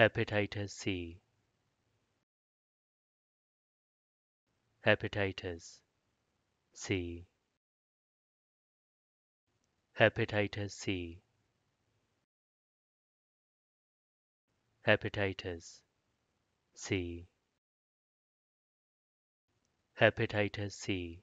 hepatitis C. Hepatitis C. Hepatitis C. Hepatitis C. Hepatitis C.